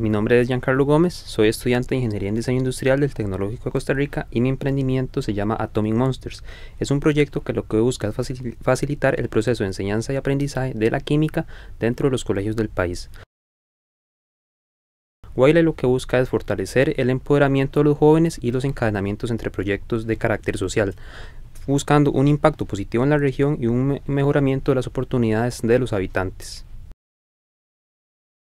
mi nombre es Giancarlo Gómez, soy estudiante de Ingeniería en Diseño Industrial del Tecnológico de Costa Rica y mi emprendimiento se llama Atomic Monsters. Es un proyecto que lo que busca es facilitar el proceso de enseñanza y aprendizaje de la química dentro de los colegios del país. Wiley lo que busca es fortalecer el empoderamiento de los jóvenes y los encadenamientos entre proyectos de carácter social, buscando un impacto positivo en la región y un mejoramiento de las oportunidades de los habitantes.